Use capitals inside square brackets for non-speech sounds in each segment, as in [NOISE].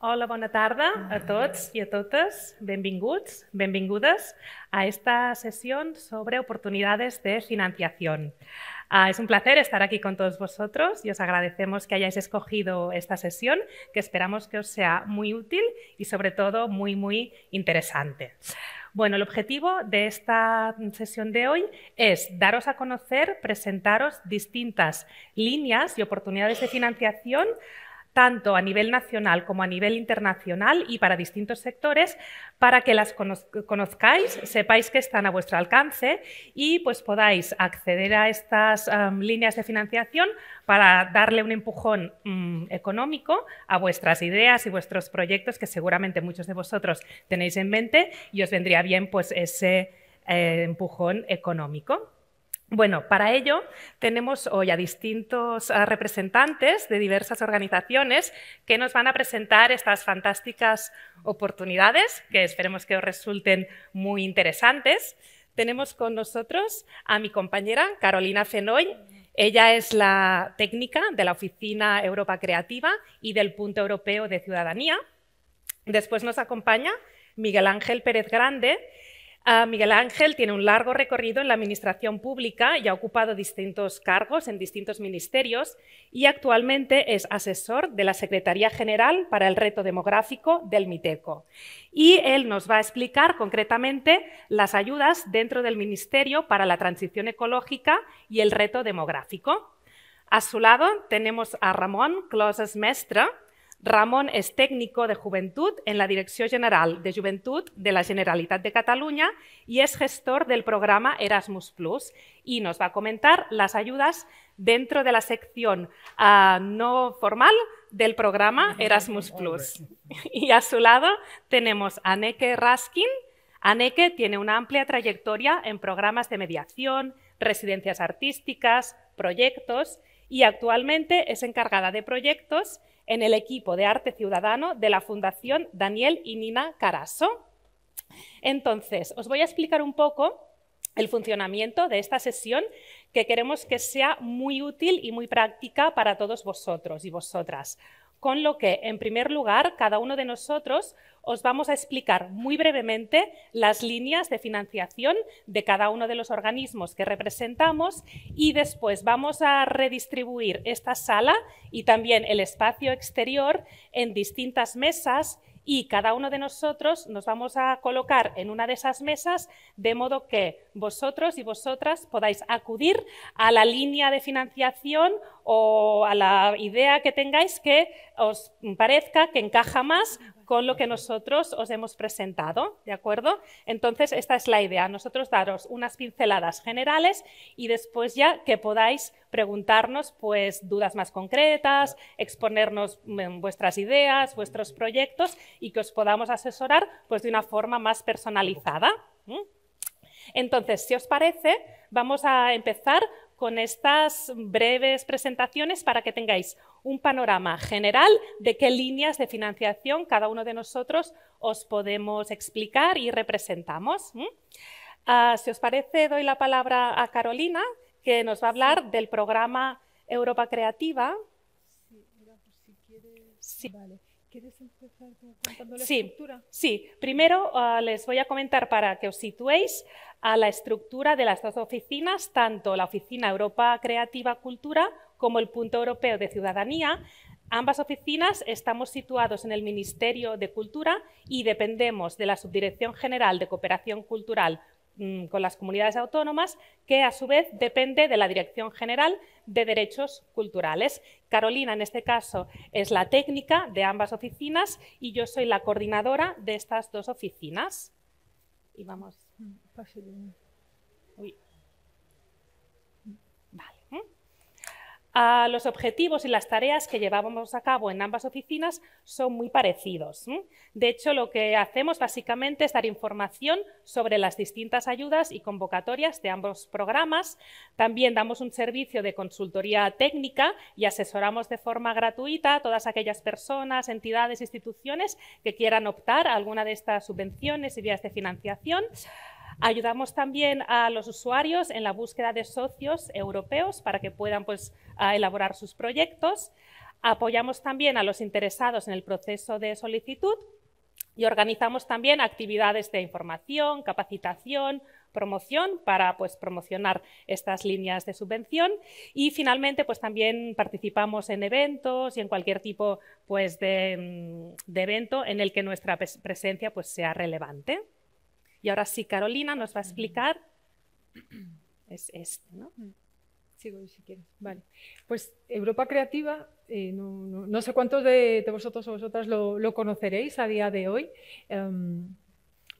Hola, buenas tardes a todos y a todas. Bienvenidos, bienvenidas a esta sesión sobre oportunidades de financiación. Ah, es un placer estar aquí con todos vosotros y os agradecemos que hayáis escogido esta sesión, que esperamos que os sea muy útil y sobre todo muy, muy interesante. Bueno, el objetivo de esta sesión de hoy es daros a conocer, presentaros distintas líneas y oportunidades de financiación tanto a nivel nacional como a nivel internacional y para distintos sectores, para que las conozcáis, sepáis que están a vuestro alcance y pues podáis acceder a estas líneas de financiación para darle un empujón mm, económico a vuestras ideas y vuestros proyectos que seguramente muchos de vosotros tenéis en mente y os vendría bien pues ese eh, empujón económico. Bueno, para ello tenemos hoy a distintos representantes de diversas organizaciones que nos van a presentar estas fantásticas oportunidades que esperemos que os resulten muy interesantes. Tenemos con nosotros a mi compañera Carolina Fenoy. Ella es la técnica de la Oficina Europa Creativa y del Punto Europeo de Ciudadanía. Después nos acompaña Miguel Ángel Pérez Grande, Miguel Ángel tiene un largo recorrido en la administración pública y ha ocupado distintos cargos en distintos ministerios y actualmente es asesor de la Secretaría General para el Reto Demográfico del MITECO. Y él nos va a explicar concretamente las ayudas dentro del Ministerio para la Transición Ecológica y el Reto Demográfico. A su lado tenemos a Ramón Closes Mestre, Ramón es técnico de Juventud en la Dirección General de Juventud de la Generalitat de Cataluña y es gestor del programa Erasmus Plus y nos va a comentar las ayudas dentro de la sección ah, no formal del programa [LAUGHS] Erasmus Plus. [LAUGHS] Y a su lado tenemos a Raskin. Aneke tiene una amplia trayectoria en programas de mediación, residencias artísticas, proyectos y actualmente es encargada de proyectos en el equipo de arte ciudadano de la Fundación Daniel y Nina Caraso. Entonces, os voy a explicar un poco el funcionamiento de esta sesión que queremos que sea muy útil y muy práctica para todos vosotros y vosotras. Con lo que, en primer lugar, cada uno de nosotros os vamos a explicar muy brevemente las líneas de financiación de cada uno de los organismos que representamos y después vamos a redistribuir esta sala y también el espacio exterior en distintas mesas y cada uno de nosotros nos vamos a colocar en una de esas mesas de modo que vosotros y vosotras podáis acudir a la línea de financiación o a la idea que tengáis que os parezca que encaja más con lo que nosotros os hemos presentado, ¿de acuerdo? Entonces, esta es la idea, nosotros daros unas pinceladas generales y después ya que podáis preguntarnos pues dudas más concretas, exponernos vuestras ideas, vuestros proyectos y que os podamos asesorar pues de una forma más personalizada. Entonces, si os parece, vamos a empezar con estas breves presentaciones para que tengáis un panorama general de qué líneas de financiación cada uno de nosotros os podemos explicar y representamos. Ah, si os parece, doy la palabra a Carolina, que nos va a hablar del programa Europa Creativa. Sí, pues, si quieres... Vale. ¿Quieres empezar la estructura? Sí, primero ah, les voy a comentar para que os situéis a la estructura de las dos oficinas, tanto la Oficina Europa Creativa Cultura como el Punto Europeo de Ciudadanía. Ambas oficinas estamos situados en el Ministerio de Cultura y dependemos de la Subdirección General de Cooperación Cultural Mm, con las comunidades autónomas, que a su vez depende de la Dirección General de Derechos Culturales. Carolina, en este caso, es la técnica de ambas oficinas y yo soy la coordinadora de estas dos oficinas. Y vamos. Mm, pues a los objetivos y las tareas que llevábamos a cabo en ambas oficinas son muy parecidos. De hecho, lo que hacemos básicamente es dar información sobre las distintas ayudas y convocatorias de ambos programas. También damos un servicio de consultoría técnica y asesoramos de forma gratuita a todas aquellas personas, entidades, instituciones que quieran optar a alguna de estas subvenciones y vías de financiación. Ayudamos también a los usuarios en la búsqueda de socios europeos para que puedan pues, elaborar sus proyectos. Apoyamos también a los interesados en el proceso de solicitud y organizamos también actividades de información, capacitación, promoción para pues, promocionar estas líneas de subvención y finalmente pues, también participamos en eventos y en cualquier tipo pues, mm, de, evento en el que nuestra presencia sea relevante. Y ahora sí, Carolina nos va a explicar. Es este, ¿no? Sigo si quieres. Vale. Pues eh, Europa Creativa, eh, no, sé cuántos de, vosotros o vosotras lo, conoceréis a día de hoy. Em,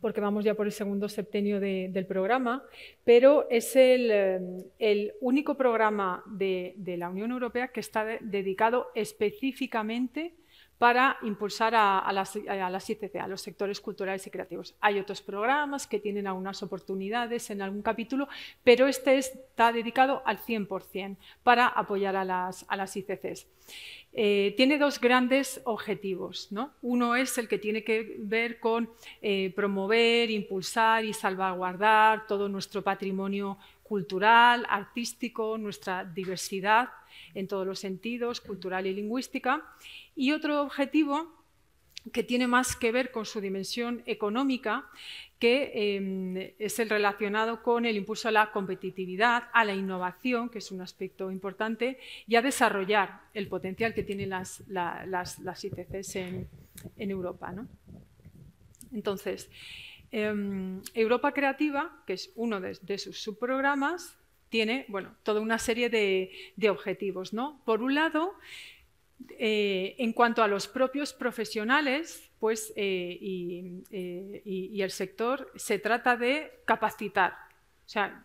porque vamos ya por el segundo septenio del programa, pero es el, em, único programa de, la Unión Europea que está dedicado específicamente para impulsar a, las, ICC, a los sectores culturales y creativos. Hay otros programas que tienen algunas oportunidades en algún capítulo, pero este está dedicado al 100% para apoyar a las, ICC. Eh, tiene dos grandes objetivos. Uno es el que tiene que ver con eh, promover, impulsar y salvaguardar todo nuestro patrimonio cultural, artístico, nuestra diversidad en todos los sentidos, cultural y lingüística. Y otro objetivo que tiene más que ver con su dimensión económica, que eh, es el relacionado con el impulso a la competitividad, a la innovación, que es un aspecto importante, y a desarrollar el potencial que tienen las, la, las, ITCs en, Europa. Entonces, em, Europa Creativa, que es uno de sus subprogramas, tiene bueno, toda una serie de, objetivos. ¿no? Por un lado, eh, en cuanto a los propios profesionales pues, eh, eh, y, el sector, se trata de capacitar. O sea,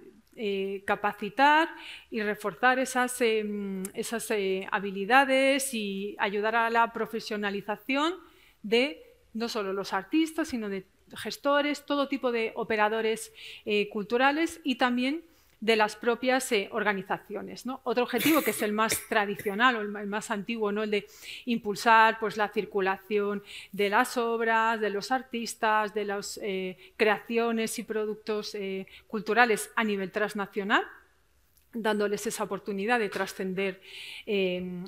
capacitar y reforzar esas, esas habilidades y ayudar a la profesionalización de no solo los artistas, sino de gestores, todo tipo de operadores culturales y también de las propias eh, organizaciones. Otro objetivo que es el más tradicional o el más antiguo, ¿no? el de impulsar pues, la circulación de las obras, de los artistas, de las eh, creaciones y productos eh, culturales a nivel transnacional dándoles esa oportunidad de trascender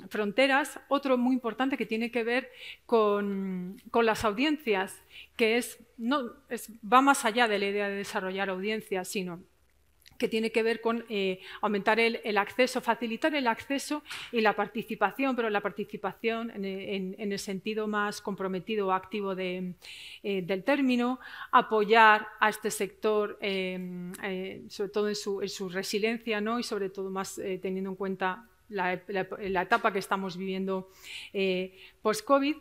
fronteras. Otro muy importante que tiene que ver con, las audiencias, que no, va más allá de la idea de desarrollar audiencias, sino que tiene que ver con eh, aumentar el, acceso, facilitar el acceso y la participación, pero la participación en, el sentido más comprometido o activo eh, del término, apoyar a este sector, em, eh, sobre todo en su, resiliencia y sobre todo más teniendo en cuenta la, etapa que estamos viviendo post-COVID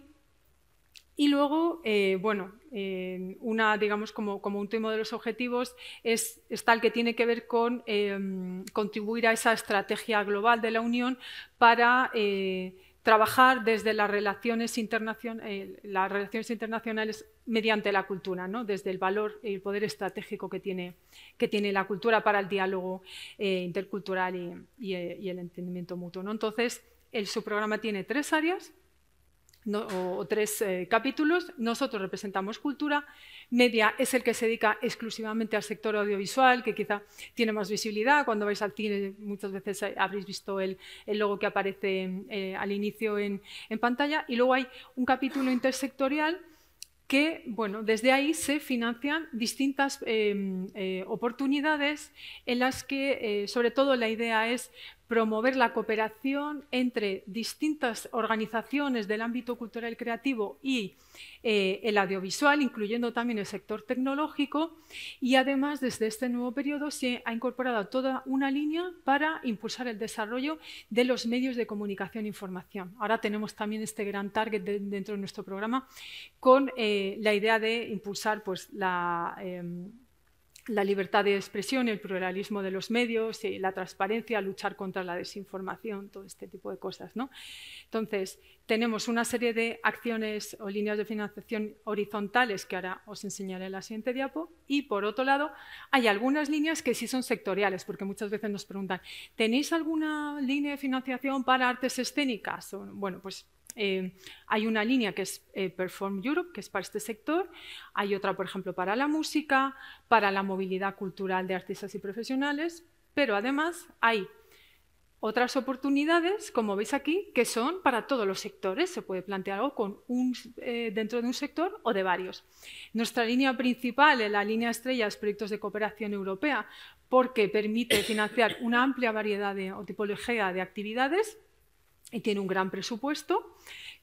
y luego, eh, bueno, eh, una, digamos, como, un tema de los objetivos es, tal que tiene que ver con em, contribuir a esa estrategia global de la Unión para eh, trabajar desde las relaciones, internacionales, las relaciones internacionales mediante la cultura, ¿no? desde el valor y el poder estratégico que tiene, que tiene la cultura para el diálogo intercultural y, el entendimiento mutuo. Entonces, el, su programa tiene tres áreas o tres eh, capítulos. Nosotros representamos cultura. Media es el que se dedica exclusivamente al sector audiovisual, que quizá tiene más visibilidad. Cuando vais al cine muchas veces eh, habréis visto el, logo que aparece eh, al inicio en, pantalla. Y luego hay un capítulo intersectorial que bueno, desde ahí se financian distintas oportunidades en las que sobre todo la idea es promover la cooperación entre distintas organizaciones del ámbito cultural creativo y eh, el audiovisual, incluyendo también el sector tecnológico, y además desde este nuevo periodo se ha incorporado toda una línea para impulsar el desarrollo de los medios de comunicación e información. Ahora tenemos también este gran target dentro de nuestro programa con eh, la idea de impulsar pues, la... Em, la libertad de expresión, el pluralismo de los medios, eh, la transparencia, luchar contra la desinformación, todo este tipo de cosas. ¿no? Entonces, tenemos una serie de acciones o líneas de financiación horizontales que ahora os enseñaré en la siguiente diapo. Y por otro lado, hay algunas líneas que sí son sectoriales, porque muchas veces nos preguntan, ¿tenéis alguna línea de financiación para artes escénicas? bueno, pues eh, hay una línea que es eh, Perform Europe, que es para este sector. Hay otra, por ejemplo, para la música, para la movilidad cultural de artistas y profesionales. Pero además hay otras oportunidades, como veis aquí, que son para todos los sectores. Se puede plantear algo con un, eh, dentro de un sector o de varios. Nuestra línea principal, la línea estrella, es proyectos de cooperación europea, porque permite financiar una amplia variedad o tipología de actividades y tiene un gran presupuesto,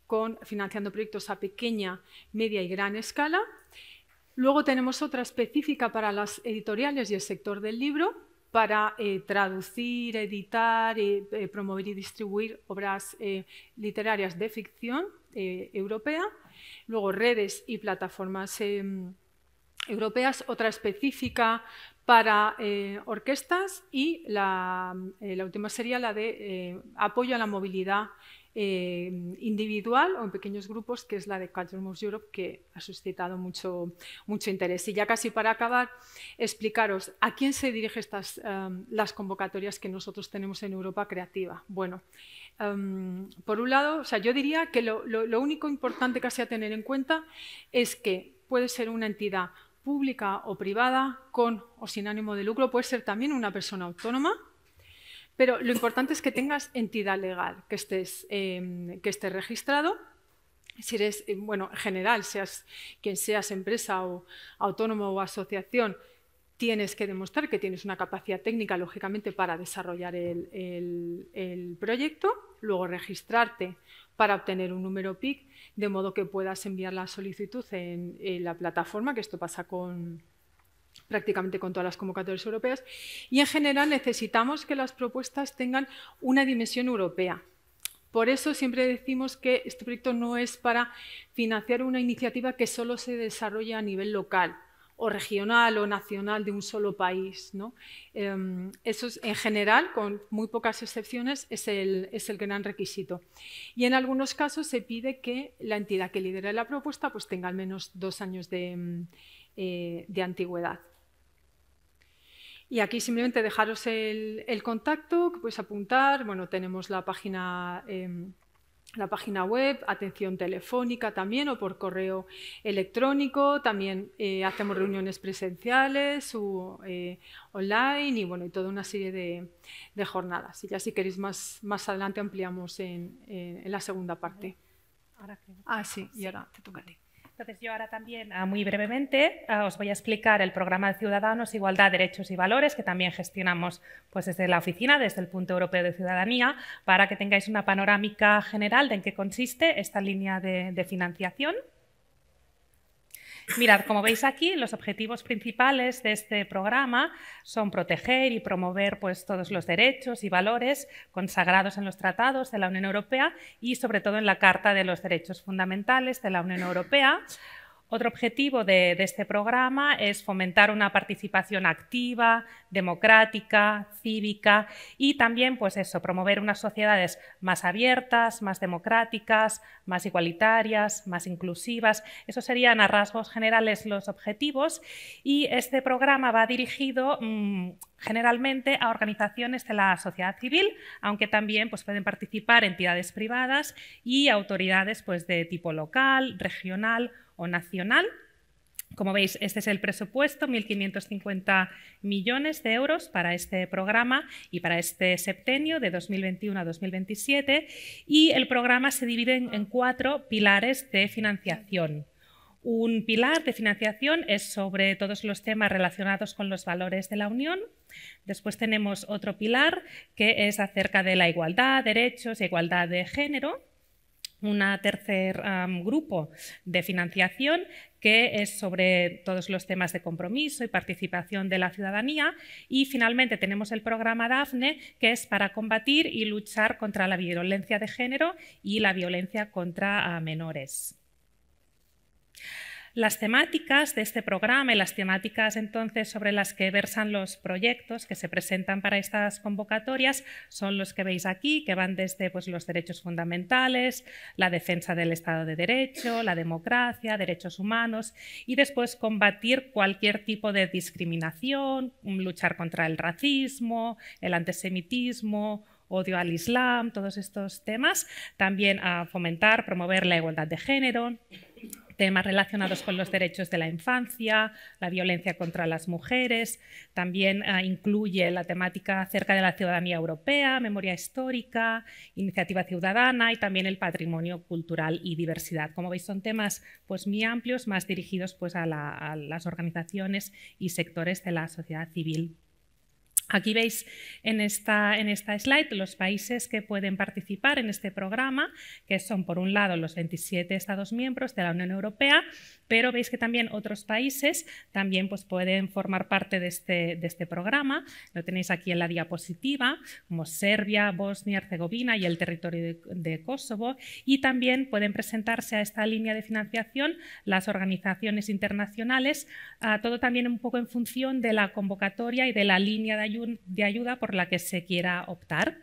con, financiando proyectos a pequeña, media y gran escala. Luego tenemos otra específica para las editoriales y el sector del libro, para eh, traducir, editar, eh, eh, promover y distribuir obras literarias de ficción europea. Luego redes y plataformas em, europeas, otra específica para eh, orquestas y eh, la, última sería la de eh, apoyo a la movilidad individual o en pequeños grupos, que es la de Culture Moves Europe, que ha suscitado mucho, mucho interés. Y ya casi para acabar, explicaros a quién se dirigen estas, em, las convocatorias que nosotros tenemos en Europa Creativa. Bueno, em, por un lado, o sea, yo diría que lo, lo único importante casi a tener en cuenta es que puede ser una entidad pública o privada, con o sin ánimo de lucro, puede ser también una persona autónoma, pero lo importante es que tengas entidad legal, que estés, em, que registrado. Si eres, eh, bueno, general, seas quien seas empresa o autónomo o asociación, tienes que demostrar que tienes una capacidad técnica, lógicamente, para desarrollar el proyecto, luego registrarte para obtener un número PIC, de modo que puedas enviar la solicitud en, la plataforma, que esto pasa con, prácticamente con todas las convocatorias europeas, y en general necesitamos que las propuestas tengan una dimensión europea. Por eso siempre decimos que este proyecto no es para financiar una iniciativa que solo se desarrolla a nivel local, o regional o nacional de un solo país. Em, eso en general, con muy pocas excepciones, es el, gran requisito. Y en algunos casos se pide que la entidad que lidera la propuesta pues, tenga al menos dos años de, em, eh, antigüedad. Y aquí simplemente dejaros el, contacto, que puedes apuntar. Bueno, tenemos la página em, la página web, atención telefónica también o por correo electrónico. También eh, hacemos reuniones presenciales o eh, online y bueno, y toda una serie de, jornadas. Y ya si queréis más, más adelante ampliamos en, en, la segunda parte. Ahora, ah, sí, y ahora te toca a ti. Entonces, yo ahora también, ah, muy brevemente, ah, os voy a explicar el programa de Ciudadanos, Igualdad, Derechos y Valores, que también gestionamos pues, desde la oficina, desde el Punto Europeo de Ciudadanía, para que tengáis una panorámica general de en qué consiste esta línea de, de financiación. Mirad, como veis aquí, los objetivos principales de este programa son proteger y promover pues, todos los derechos y valores consagrados en los tratados de la Unión Europea y sobre todo en la Carta de los Derechos Fundamentales de la Unión Europea otro objetivo de, este programa es fomentar una participación activa, democrática, cívica y también, pues eso, promover unas sociedades más abiertas, más democráticas, más igualitarias, más inclusivas. Esos serían a rasgos generales los objetivos y este programa va dirigido mm, generalmente a organizaciones de la sociedad civil, aunque también pues, pueden participar entidades privadas y autoridades pues, de tipo local, regional o nacional. Como veis, este es el presupuesto, 1.550 millones de euros para este programa y para este septenio de 2021 a 2027. Y el programa se divide en cuatro pilares de financiación. Un pilar de financiación es sobre todos los temas relacionados con los valores de la Unión. Después tenemos otro pilar que es acerca de la igualdad, derechos e igualdad de género un tercer grupo de financiación que es sobre todos los temas de compromiso y participación de la ciudadanía. Y finalmente tenemos el programa DAFNE, que es para combatir y luchar contra la violencia de género y la violencia contra ah, menores. Las temáticas de este programa y las temáticas entonces sobre las que versan los proyectos que se presentan para estas convocatorias son los que veis aquí, que van desde pues, los derechos fundamentales, la defensa del Estado de Derecho, la democracia, derechos humanos y después combatir cualquier tipo de discriminación, mm, luchar contra el racismo, el antisemitismo, odio al Islam, todos estos temas. También a ah, fomentar, promover la igualdad de género temas relacionados con los derechos de la infancia, la violencia contra las mujeres, también ah, incluye la temática acerca de la ciudadanía europea, memoria histórica, iniciativa ciudadana y también el patrimonio cultural y diversidad. Como veis, son temas pues, muy amplios, más dirigidos pues, a, a las organizaciones y sectores de la sociedad civil. Aquí veis en esta, en esta slide los países que pueden participar en este programa, que son por un lado los 27 Estados miembros de la Unión Europea, pero veis que también otros países también pues, pueden formar parte de este, de este programa. Lo tenéis aquí en la diapositiva, como Serbia, Bosnia, Herzegovina y el territorio de, Kosovo. Y también pueden presentarse a esta línea de financiación las organizaciones internacionales, ah, todo también un poco en función de la convocatoria y de la línea de ayuda de ayuda por la que se quiera optar.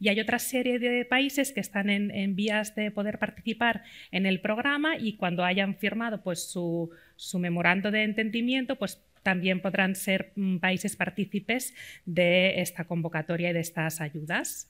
Y hay otra serie de países que están en, vías de poder participar en el programa y cuando hayan firmado pues, su, memorando de entendimiento, pues también podrán ser mm, países partícipes de esta convocatoria y de estas ayudas.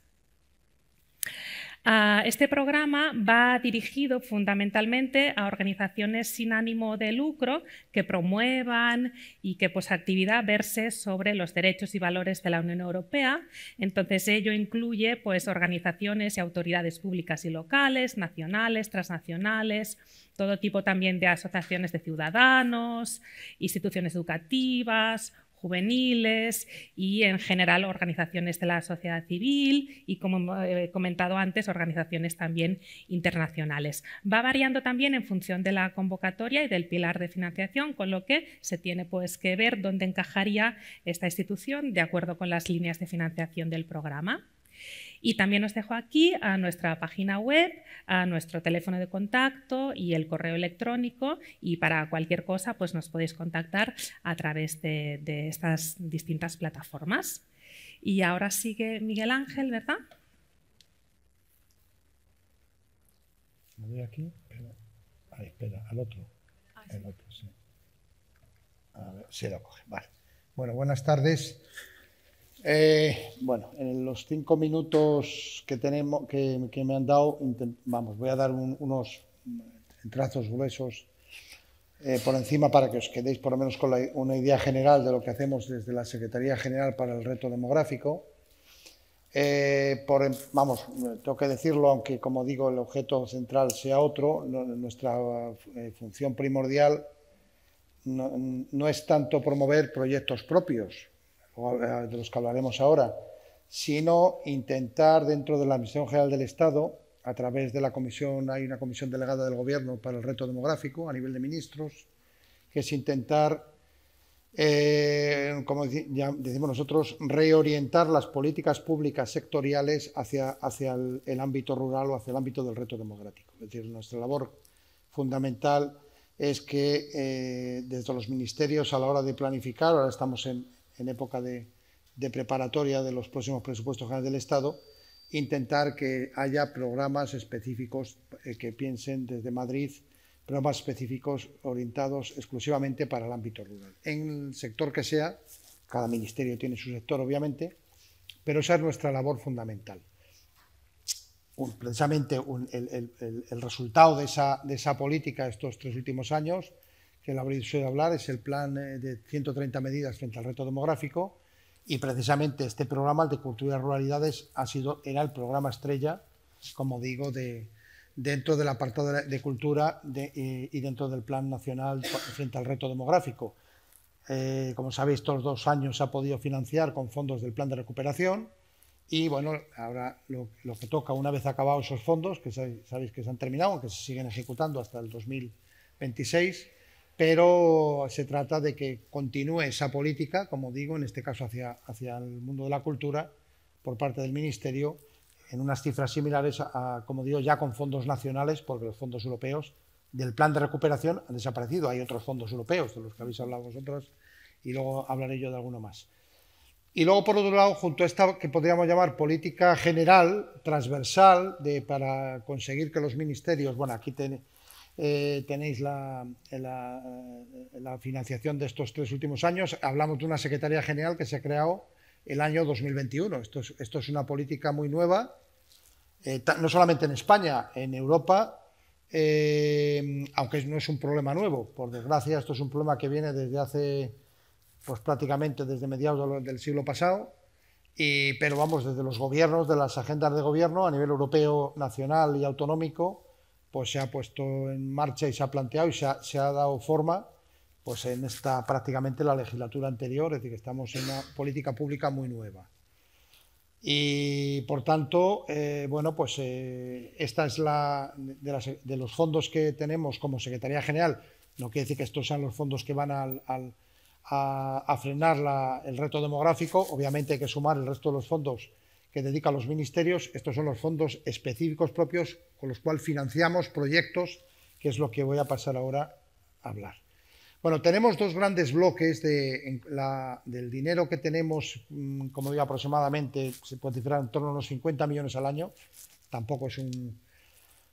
Ah, este programa va dirigido fundamentalmente a organizaciones sin ánimo de lucro que promuevan y que pues actividad verse sobre los derechos y valores de la Unión Europea. Entonces ello incluye pues organizaciones y autoridades públicas y locales, nacionales, transnacionales, todo tipo también de asociaciones de ciudadanos, instituciones educativas, juveniles y en general organizaciones de la sociedad civil y como he eh, comentado antes organizaciones también internacionales. Va variando también en función de la convocatoria y del pilar de financiación, con lo que se tiene pues que ver dónde encajaría esta institución de acuerdo con las líneas de financiación del programa. Y también os dejo aquí a nuestra página web, a nuestro teléfono de contacto y el correo electrónico. Y para cualquier cosa, pues nos podéis contactar a través de, estas distintas plataformas. Y ahora sigue Miguel Ángel, ¿verdad? aquí? espera, al otro. Ah, otro, sí. A ver, se lo coge. Vale. Bueno, buenas tardes. Eh, bueno, en los cinco minutos que, tenemos, que, me han dado, vamos, voy a dar unos trazos gruesos eh, por encima para que os quedéis por lo menos con una idea general de lo que hacemos desde la Secretaría General para el Reto Demográfico. Eh, em, vamos, tengo que decirlo, aunque como digo el objeto central sea otro, nuestra función primordial no es tanto promover proyectos propios, eh, de los que hablaremos ahora, sino intentar dentro de la Misión General del Estado, a través de la comisión, hay una comisión delegada del Gobierno para el reto demográfico a nivel de ministros, que es intentar, eh, como decimos nosotros, reorientar las políticas públicas sectoriales hacia, hacia el, ámbito rural o hacia el ámbito del reto demográfico. Es decir, nuestra labor fundamental es que eh, desde los ministerios a la hora de planificar, ahora estamos en, en época de, preparatoria de los próximos presupuestos generales del Estado, intentar que haya programas específicos eh, que piensen desde Madrid, programas específicos orientados exclusivamente para el ámbito rural. En el sector que sea, cada ministerio tiene su sector, obviamente, pero esa es nuestra labor fundamental. precisamente el, resultado de esa política estos tres últimos años que lo habréis oído hablar, es el plan eh, de 130 medidas frente al reto demográfico y precisamente este programa, el de Cultura y Ruralidades, ha sido, era el programa estrella, como digo, de, dentro del apartado de, cultura y, dentro del Plan Nacional frente al reto demográfico. Eh, como sabéis, estos dos años se ha podido financiar con fondos del Plan de Recuperación y bueno, ahora lo, que toca, una vez acabados esos fondos, que sabéis, que se han terminado, que se siguen ejecutando hasta el 2026, pero se trata de que continúe esa política, como digo, en este caso hacia, hacia el mundo de la cultura, por parte del Ministerio, en unas cifras similares a, como digo, ya con fondos nacionales, porque los fondos europeos del plan de recuperación han desaparecido. Hay otros fondos europeos, de los que habéis hablado vosotros, y luego hablaré yo de alguno más. Y luego, por otro lado, junto a esta que podríamos llamar política general, transversal, de, para conseguir que los ministerios, bueno, aquí tiene. Eh, tenéis eh, la, financiación de estos tres últimos años. Hablamos de una Secretaría General que se ha creado el año 2021. Esto es, esto es una política muy nueva, eh, no solamente en España, en Europa, aunque no es un problema nuevo. Por desgracia, esto es un problema que viene desde hace, pues prácticamente desde mediados del siglo pasado. pero vamos, desde los gobiernos, de las agendas de gobierno a nivel europeo, nacional y autonómico, pues se ha puesto en marcha y se ha planteado y se ha, dado forma pues en esta prácticamente la legislatura anterior, es decir, que estamos en una política pública muy nueva. Y por tanto, eh, bueno, pues eh, esta es la de, los fondos que tenemos como Secretaría General. No quiere decir que estos sean los fondos que van a, frenar el reto demográfico. Obviamente hay que sumar el resto de los fondos que dedica a los ministerios. Estos son los fondos específicos propios con los cuales financiamos proyectos, que es lo que voy a pasar ahora a hablar. Bueno, tenemos dos grandes bloques de, del dinero que tenemos, mm, como digo, aproximadamente, se puede cifrar en torno a unos 50 millones al año. Tampoco es un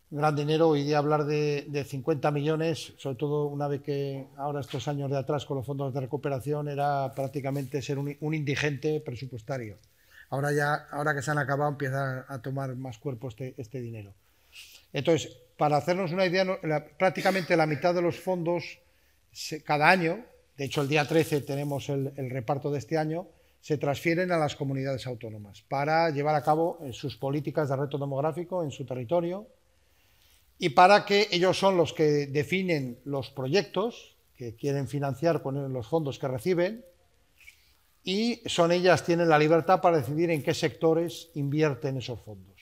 gran dinero hoy día hablar de, 50 millones, sobre todo una vez que ahora estos años de atrás con los fondos de recuperación era prácticamente ser un indigente presupuestario. Ahora ya, ahora que se han acabado, empieza a tomar más cuerpo este, este dinero. Entonces, para hacernos una idea, prácticamente la mitad de los fondos cada año, de hecho el día 13 tenemos el, el, reparto de este año, se transfieren a las comunidades autónomas para llevar a cabo eh, sus políticas de reto demográfico en su territorio y para que ellos son los que definen los proyectos que quieren financiar con los fondos que reciben y son ellas tienen la libertad para decidir en qué sectores invierten esos fondos.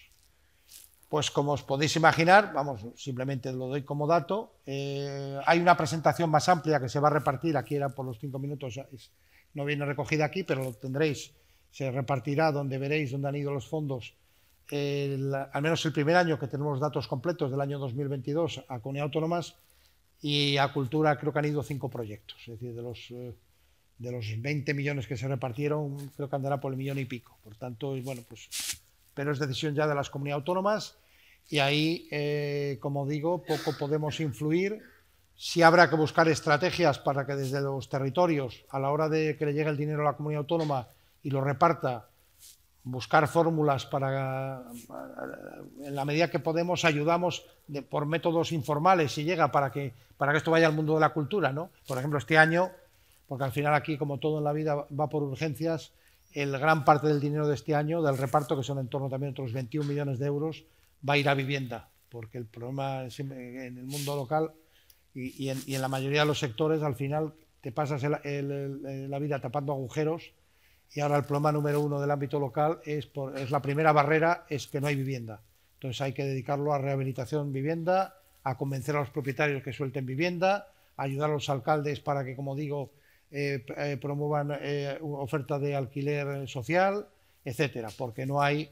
Pues como os podéis imaginar, vamos, simplemente lo doy como dato, eh, hay una presentación más amplia que se va a repartir, aquí era por los cinco minutos, no viene recogida aquí, pero lo tendréis, se repartirá donde veréis dónde han ido los fondos, al menos el primer año que tenemos datos completos del año 2022 a Comunidad Autónomas y a Cultura creo que han ido cinco proyectos, es decir, de los... Eh, de los 20 millones que se repartieron, creo que andará por el millón y pico. Por tanto, bueno, pues, pero es decisión ya de las comunidades autónomas y ahí, eh, como digo, poco podemos influir. Si habrá que buscar estrategias para que desde los territorios, a la hora de que le llegue el dinero a la comunidad autónoma y lo reparta, buscar fórmulas para, en la medida que podemos, ayudamos por métodos informales si llega para que, para que esto vaya al mundo de la cultura. ¿no? Por ejemplo, este año porque al final aquí, como todo en la vida, va por urgencias, el gran parte del dinero de este año, del reparto, que son en torno también a otros 21 millones de euros, va a ir a vivienda, porque el problema en el mundo local y, en, la mayoría de los sectores, al final te pasas la vida tapando agujeros y ahora el problema número uno del ámbito local es, es la primera barrera, es que no hay vivienda. Entonces hay que dedicarlo a rehabilitación vivienda, a convencer a los propietarios que suelten vivienda, a ayudar a los alcaldes para que, como digo, eh, eh, promuevan eh, oferta de alquiler social, etcétera, porque no hay,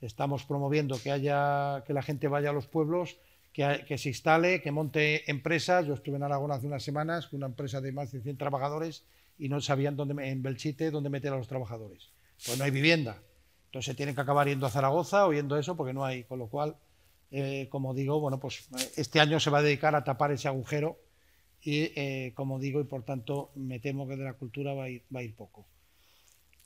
estamos promoviendo que haya, que la gente vaya a los pueblos, que, se instale, que monte empresas. Yo estuve en Aragón hace unas semanas con una empresa de más de 100 trabajadores y no sabían dónde, en Belchite dónde meter a los trabajadores. Pues no hay vivienda. Entonces tienen que acabar yendo a Zaragoza o yendo eso porque no hay, con lo cual, como digo, bueno, pues este año se va a dedicar a tapar ese agujero y eh, como digo, y por tanto me temo que de la cultura va a ir, poco.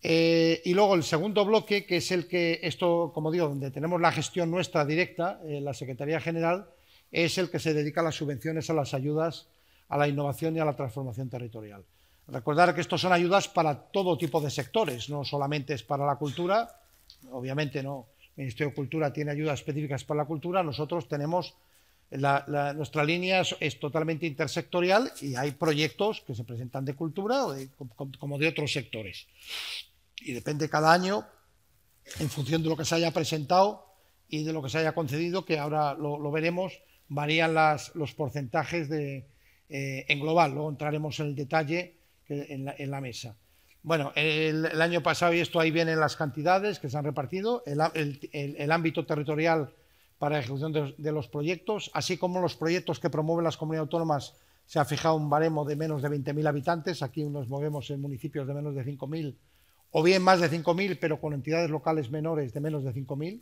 Eh, y luego el segundo bloque, que es el que, esto, como digo, donde tenemos la gestión nuestra directa, eh, la Secretaría General, es el que se dedica a las subvenciones, a las ayudas, a la innovación y a la transformación territorial. Recordar que estos son ayudas para todo tipo de sectores, no solamente es para la cultura, obviamente no, el Ministerio de Cultura tiene ayudas específicas para la cultura, nosotros tenemos nuestra línea es, totalmente intersectorial y hay proyectos que se presentan de cultura como de otros sectores. Y depende cada año, en función de lo que se haya presentado y de lo que se haya concedido, que ahora lo, veremos, varían las, los porcentajes eh, en global. Luego entraremos en el detalle en la, mesa. Bueno, el, año pasado, y esto ahí vienen las cantidades que se han repartido, el, el ámbito territorial para la ejecución de, los proyectos, así como los proyectos que promueven las comunidades autónomas se ha fijado un baremo de menos de 20.000 habitantes, aquí nos movemos en municipios de menos de 5.000, o bien más de 5.000, pero con entidades locales menores de menos de 5.000,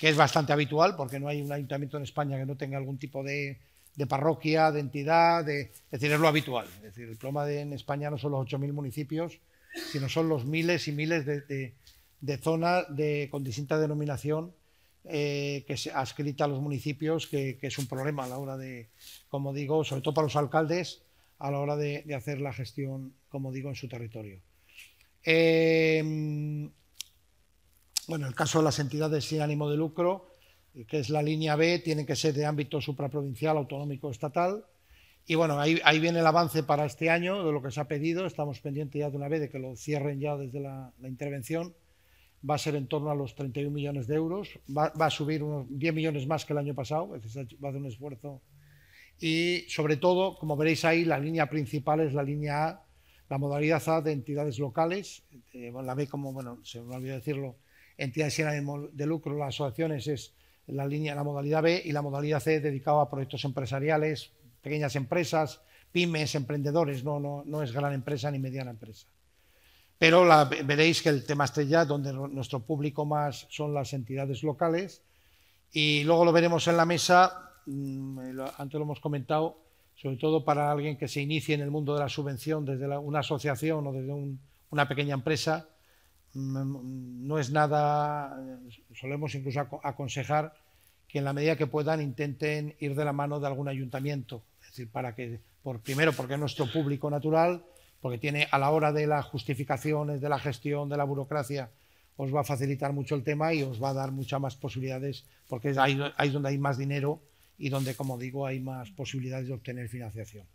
que es bastante habitual, porque no hay un ayuntamiento en España que no tenga algún tipo de, parroquia, de entidad, de, es decir, es lo habitual. Es decir, el problema en España no son los 8.000 municipios, sino son los miles y miles de zonas con distinta denominación eh, que se adscrita a los municipios, que, es un problema a la hora de, como digo, sobre todo para los alcaldes, a la hora de, hacer la gestión, como digo, en su territorio. Eh, bueno, el caso de las entidades sin ánimo de lucro, que es la línea B, tiene que ser de ámbito supraprovincial, autonómico, estatal. Y bueno, ahí, viene el avance para este año de lo que se ha pedido. Estamos pendientes ya de una vez de que lo cierren ya desde la intervención va a ser en torno a los 31 millones de euros, va, a subir unos 10 millones más que el año pasado, va a hacer un esfuerzo. Y sobre todo, como veréis ahí, la línea principal es la línea A, la modalidad A de entidades locales, la B como, bueno, se me olvidó decirlo, entidades sin ánimo de lucro, las asociaciones es la línea, la modalidad B y la modalidad C dedicada a proyectos empresariales, pequeñas empresas, pymes, emprendedores, no, no, no es gran empresa ni mediana empresa pero veréis que el tema estrella, donde nuestro público más son las entidades locales, y luego lo veremos en la mesa, mm, antes lo hemos comentado, sobre todo para alguien que se inicie en el mundo de la subvención desde una asociación o desde una pequeña empresa, mm, mm, no es nada, eh, solemos incluso aconsejar que en la medida que puedan intenten ir de la mano de algún ayuntamiento, es decir, para que, por, primero porque es nuestro público natural porque tiene a la hora de las justificaciones, de la gestión, de la burocracia, os va a facilitar mucho el tema y os va a dar muchas más posibilidades, porque ahí, es donde hay más dinero y donde, como digo, hay más posibilidades de obtener financiación.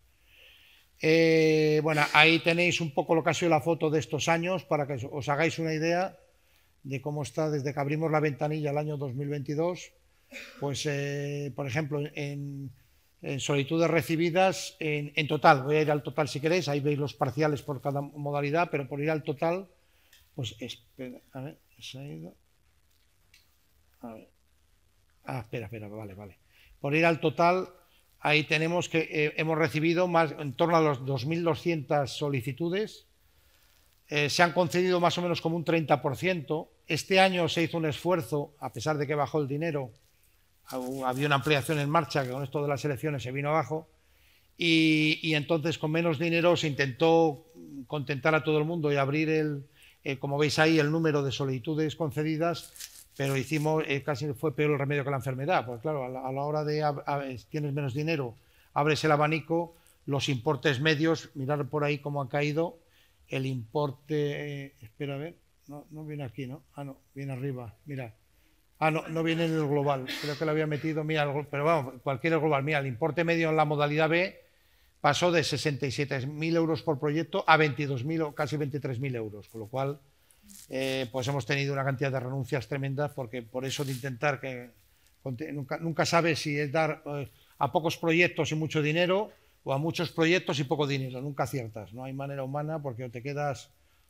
Eh, bueno, ahí tenéis un poco lo que ha sido la foto de estos años para que os hagáis una idea de cómo está desde que abrimos la ventanilla el año 2022. Pues, eh, por ejemplo, en, en solicitudes recibidas en, total. Voy a ir al total si queréis, ahí veis los parciales por cada modalidad, pero por ir al total, pues espera, a ver, se ha ido. Ah, espera, espera, vale, vale. Por ir al total, ahí tenemos que eh, hemos recibido más en torno a los 2.200 solicitudes. Eh, se han concedido más o menos como un 30%. Este año se hizo un esfuerzo, a pesar de que bajó el dinero, había una ampliación en marcha que con esto de las elecciones se vino abajo y, entonces con menos dinero se intentó contentar a todo el mundo y abrir el, eh, como veis ahí, el número de solicitudes concedidas, pero hicimos, eh, casi fue peor el remedio que la enfermedad, pues claro, a la, hora de, tienes menos dinero, abres el abanico, los importes medios, mirar por ahí cómo ha caído, el importe, eh, espera a ver, no, no viene aquí, ¿no? Ah, no, viene arriba, mira Ah, no, no viene en el global. Creo que lo había metido, mira, pero vamos, cualquier global. Mira, el importe medio en la modalidad B pasó de 67.000 euros por proyecto a 22.000 o casi 23.000 euros, con lo cual eh, pues hemos tenido una cantidad de renuncias tremendas porque por eso de intentar que nunca, nunca sabes si es dar eh, a pocos proyectos y mucho dinero o a muchos proyectos y poco dinero, nunca aciertas, no hay manera humana porque o te quedas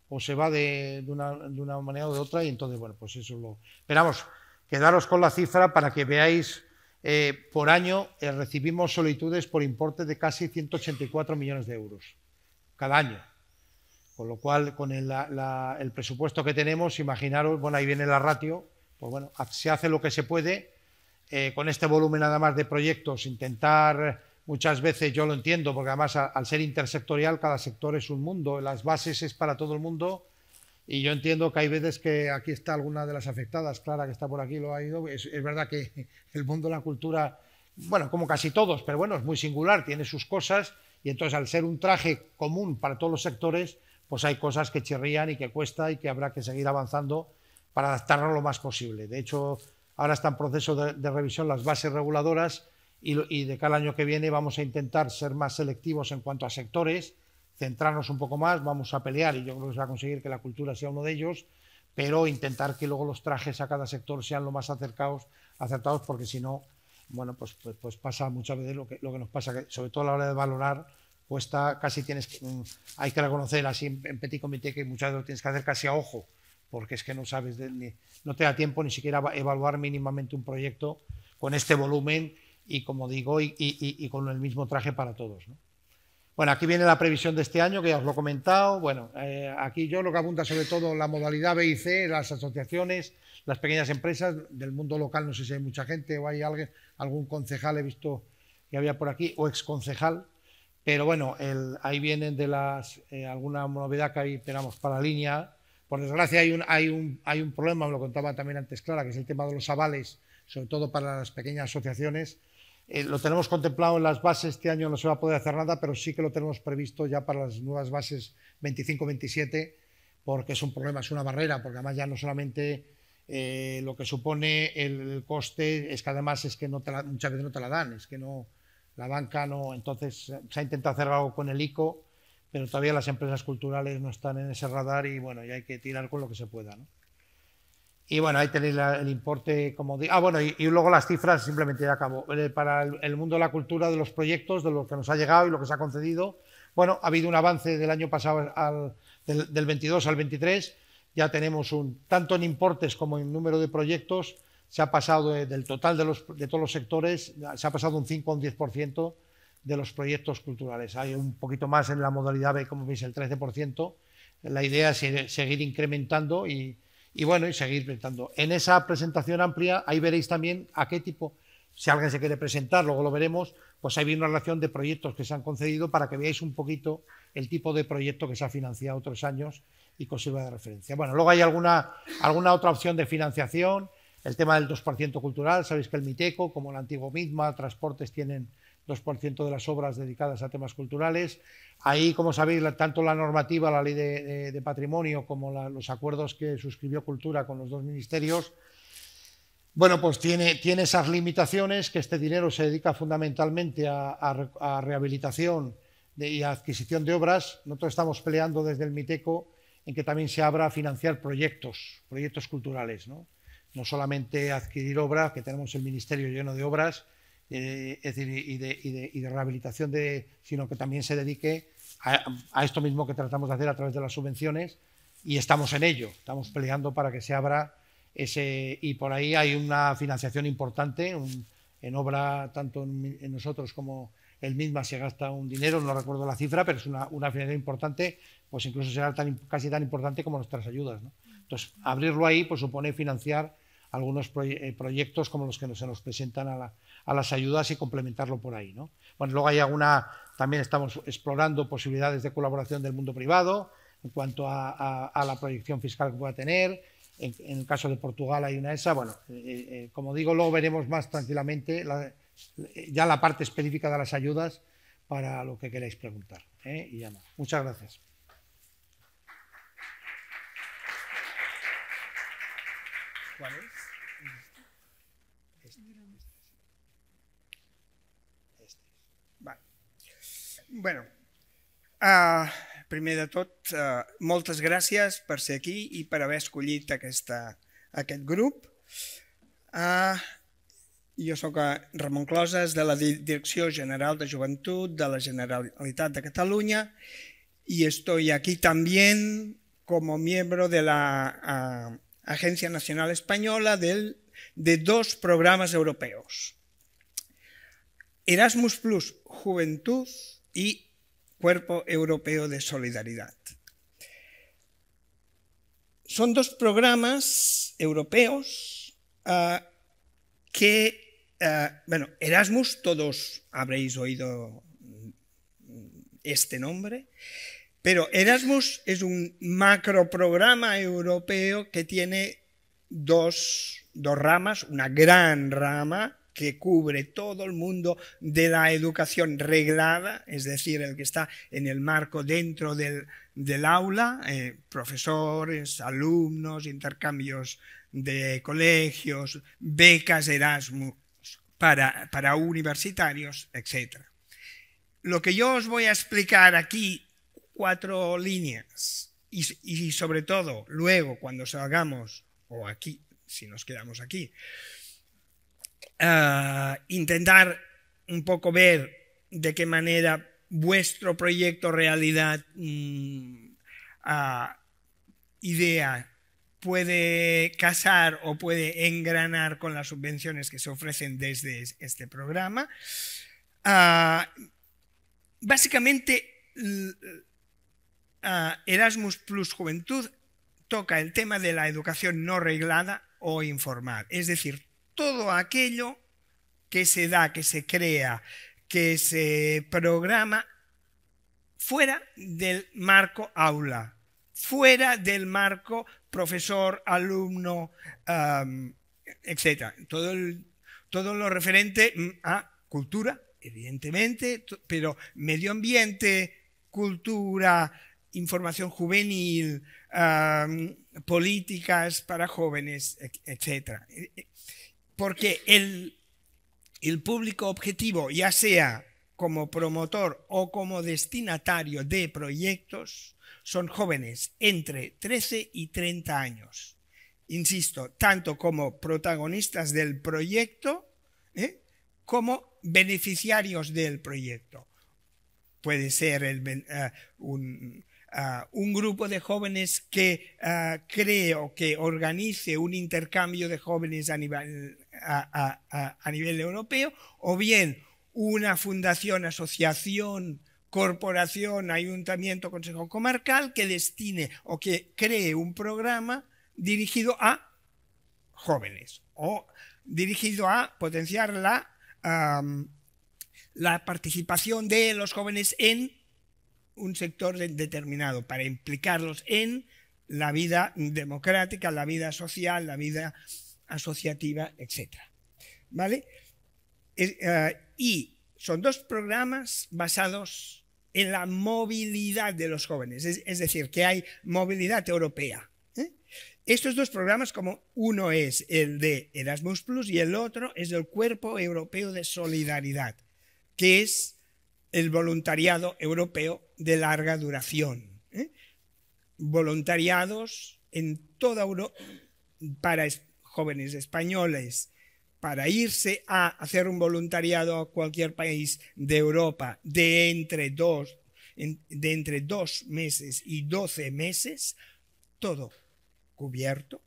o se va de, una, manera o de otra y entonces, bueno, pues eso lo... esperamos. Quedaros con la cifra para que veáis, eh, por año eh, recibimos solicitudes por importe de casi 184 millones de euros, cada año. Con lo cual, con el, presupuesto que tenemos, imaginaros, bueno, ahí viene la ratio, pues bueno, se hace lo que se puede. Eh, con este volumen nada más de proyectos, intentar muchas veces, yo lo entiendo, porque además al ser intersectorial, cada sector es un mundo, las bases es para todo el mundo, y yo entiendo que hay veces que aquí está alguna de las afectadas, Clara que está por aquí lo ha ido, es, verdad que el mundo de la cultura, bueno, como casi todos, pero bueno, es muy singular, tiene sus cosas y entonces al ser un traje común para todos los sectores, pues hay cosas que chirrían y que cuesta y que habrá que seguir avanzando para adaptarnos lo más posible. De hecho, ahora está en proceso de, revisión las bases reguladoras y de cada año que viene vamos a intentar ser más selectivos en cuanto a sectores centrarnos un poco más, vamos a pelear y yo creo que se va a conseguir que la cultura sea uno de ellos, pero intentar que luego los trajes a cada sector sean lo más acercados, acertados, porque si no, bueno, pues, pues, pues pasa muchas veces lo que, lo que nos pasa, que sobre todo a la hora de valorar, cuesta, casi tienes que, mm, hay que reconocer así en, petit comité que muchas veces lo tienes que hacer casi a ojo, porque es que no sabes, no te da tiempo ni siquiera evaluar mínimamente un proyecto con este volumen y como digo, y, y con el mismo traje para todos. ¿no? Bueno, aquí viene la previsión de este año, que ya os lo he comentado. Bueno, eh, aquí yo lo que apunta sobre todo la modalidad BIC, las asociaciones, las pequeñas empresas. Del mundo local no sé si hay mucha gente o hay alguien, algún concejal, he visto que había por aquí, o ex concejal, Pero bueno, ahí vienen de las eh, alguna novedad que ahí esperamos para la línea. Por desgracia hay un, problema, me lo contaba también antes Clara, que es el tema de los avales, sobre todo para las pequeñas asociaciones eh, lo tenemos contemplado en las bases, este año no se va a poder hacer nada, pero sí que lo tenemos previsto ya para las nuevas bases 25-27, porque es un problema, es una barrera, porque además ya no solamente eh, lo que supone el coste, es que además es que no te muchas veces no te la dan, es que no, la banca no, entonces eh, se ha intentado hacer algo con el ICO, pero todavía las empresas culturales no están en ese radar y bueno, ya hay que tirar con lo que se pueda. ¿no? Y bueno, ahí tenéis el importe, como Ah, bueno, y, luego las cifras, simplemente ya acabo. Eh, para el, mundo de la cultura, de los proyectos, de lo que nos ha llegado y lo que se ha concedido. Bueno, ha habido un avance del año pasado, al, del, 22 al 23. Ya tenemos un, tanto en importes como en número de proyectos, se ha pasado del total de, los, de todos los sectores, se ha pasado un 5 o un 10% de los proyectos culturales. Hay un poquito más en la modalidad B, como veis, el 13%. La idea es seguir incrementando y y bueno, y seguir presentando. En esa presentación amplia, ahí veréis también a qué tipo, si alguien se quiere presentar, luego lo veremos, pues ahí viene una relación de proyectos que se han concedido para que veáis un poquito el tipo de proyecto que se ha financiado otros años y que sirva de referencia. Bueno, luego hay alguna, alguna otra opción de financiación, el tema del 2% cultural, sabéis que el Miteco, como el antiguo MITMA, transportes tienen 2% de las obras dedicadas a temas culturales. Ahí, como sabéis, tanto la normativa, la ley de, patrimonio, como los acuerdos que suscribió Cultura con los dos ministerios, bueno, pues tiene, tiene esas limitaciones, que este dinero se dedica fundamentalmente a, rehabilitación y adquisición de obras. Nosotros estamos peleando desde el MITECO en que también se abra a financiar proyectos, proyectos culturales, ¿no? No solamente adquirir obras, que tenemos el Ministerio lleno de obras, eh, es decir, y, de, y, de, rehabilitación, de, sino que también se dedique a, esto mismo que tratamos de hacer a través de las subvenciones y estamos en ello, estamos peleando para que se abra ese... Y por ahí hay una financiación importante en obra, tanto en, nosotros como el mismo, se gasta un dinero, no recuerdo la cifra, pero es una, una financiación importante, pues incluso será tan, casi tan importante como nuestras ayudas. Entonces, abrirlo ahí pues, supone financiar algunos eh, proyectos como los que se nos presentan a la, a las ayudas y complementarlo por ahí. ¿no? Bueno, luego hay alguna, también estamos explorando posibilidades de colaboración del mundo privado en cuanto a, la proyección fiscal que pueda tener. En, el caso de Portugal hay una esa. Bueno, eh, eh, eh, como digo, luego veremos más tranquilamente ya la parte específica de las ayudas para lo que queráis preguntar. Y ya Muchas gracias. ¿Cuál es? Este, este. Va. bueno, uh, primer de tot, uh, moltes gràcies per ser aquí i per haver escollit aquesta, aquest grup. Uh, jo sóc Ramon Closes, de la Direcció General de Joventut de la Generalitat de Catalunya i estoy aquí también como miembro de la uh, Nacional Espanyola del, de dos programes europeus. Erasmus Plus, Juventud y Cuerpo Europeo de Solidaridad. Son dos programas europeos ah, que, ah, bueno, Erasmus, todos habréis oído este nombre, pero Erasmus es un macroprograma europeo que tiene dos ramas, una gran rama que cubre todo el mundo de la educación reglada, es decir, el que está en el marco dentro del, aula, eh, profesores, alumnos, intercambios de colegios, becas Erasmus para, universitarios, etc. Lo que yo os voy a explicar aquí, cuatro líneas, y, y sobre todo luego cuando salgamos, o aquí, si nos quedamos aquí, intentar un poco ver de qué manera vuestro proyecto, realidad, mm, idea puede casar o puede engranar con las subvenciones que se ofrecen desde este programa. básicamente, Erasmus Plus Juventud toca el tema de la educación no reglada o informal, es decir, todo aquello que se da, que se crea, que se programa fuera del marco aula, fuera del marco profesor, alumno, etcétera. etc. Todo, lo referente mm, a cultura, evidentemente, pero medio ambiente, cultura, información juvenil, políticas para jóvenes, etc. Porque el, público objetivo, ya sea como promotor o como destinatario de proyectos, son jóvenes entre 13 y 30 años. Insisto, tanto como protagonistas del proyecto ¿eh? como beneficiarios del proyecto. Puede ser el, eh, eh, un, grupo de jóvenes que uh, cree o que organice un intercambio de jóvenes a nivel, a, nivel europeo, o bien una fundación, asociación, corporación, ayuntamiento, consejo comarcal que destine o que cree un programa dirigido a jóvenes o dirigido a potenciar la, la participación de los jóvenes en un sector determinado, para implicarlos en la vida democrática, la vida social, la vida asociativa, etcétera ¿Vale? Eh, y son dos programas basados en la movilidad de los jóvenes, es, decir, que hay movilidad europea. ¿eh? Estos dos programas, como uno es el de Erasmus Plus y el otro es el Cuerpo Europeo de Solidaridad, que es el voluntariado europeo de larga duración. ¿eh? Voluntariados en toda Europa para jóvenes españoles para irse a hacer un voluntariado a cualquier país de Europa de entre dos, de entre meses y doce meses, todo cubierto,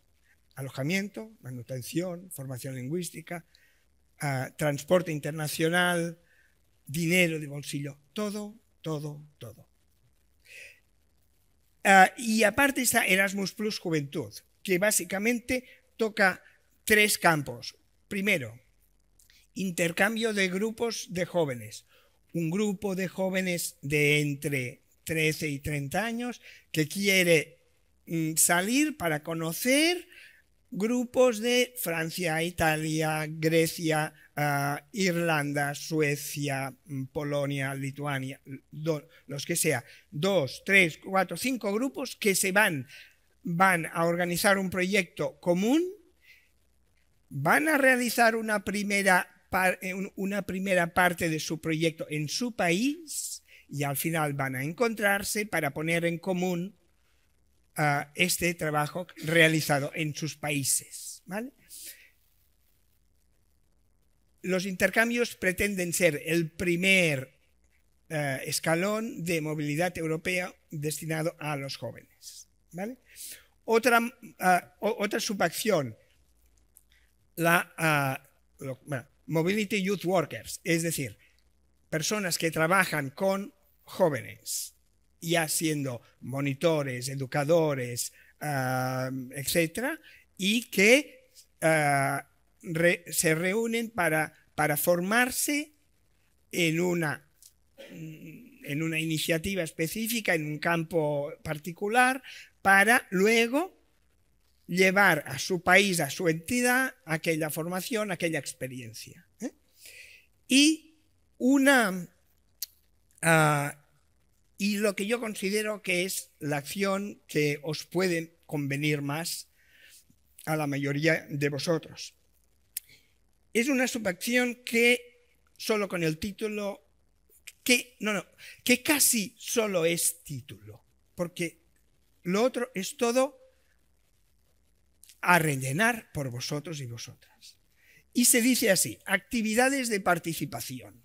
alojamiento, manutención, formación lingüística, ah, transporte internacional, dinero de bolsillo, todo, todo, todo. Ah, y aparte está Erasmus Plus Juventud, que básicamente toca tres campos. Primero, intercambio de grupos de jóvenes. Un grupo de jóvenes de entre 13 y 30 años que quiere mm, salir para conocer grupos de Francia, Italia, Grecia, ah, Irlanda, Suecia, mm, Polonia, Lituania, los que sea. Dos, tres, cuatro, cinco grupos que se van van a organizar un proyecto común, van a realizar una primera, eh, una primera parte de su proyecto en su país y al final van a encontrarse para poner en común ah, este trabajo realizado en sus países. Los intercambios pretenden ser el primer eh, escalón de movilidad europea destinado a los jóvenes. Ah, otra, subacción, la ah, Mobility Youth Workers, es decir, personas que trabajan con jóvenes, ya siendo monitores, educadores, etc., ah, etcétera, y que se reúnen para, formarse en una iniciativa específica, en un campo particular, para luego llevar a su país, a su entidad, aquella formación, aquella experiencia. ¿eh? Y una... Ah, y lo que yo considero que es la acción que os puede convenir más a la mayoría de vosotros. Es una subacción que solo con el título, que, no, que casi solo es título, porque lo otro es todo a rellenar por vosotros y vosotras. Y se dice así, actividades de participación.